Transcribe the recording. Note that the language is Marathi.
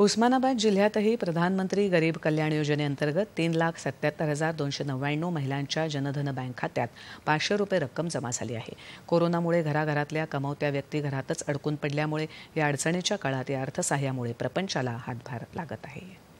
उस्मानाबाद जिल्ह्यातही प्रधानमंत्री गरीब कल्याण योजनेअंतर्गत तीन लाख सत्याहत्तर हजार दोनशे नव्याण्णव महिलांच्या जनधन बँक खात्यात पाचशे रुपये रक्कम जमा झाली आहे कोरोनामुळे घराघरातल्या कमावत्या व्यक्ती घरातच अडकून पडल्यामुळे या अडचणीच्या काळात या अर्थसहाय्यामुळे प्रपंचाला हातभार लागत आहे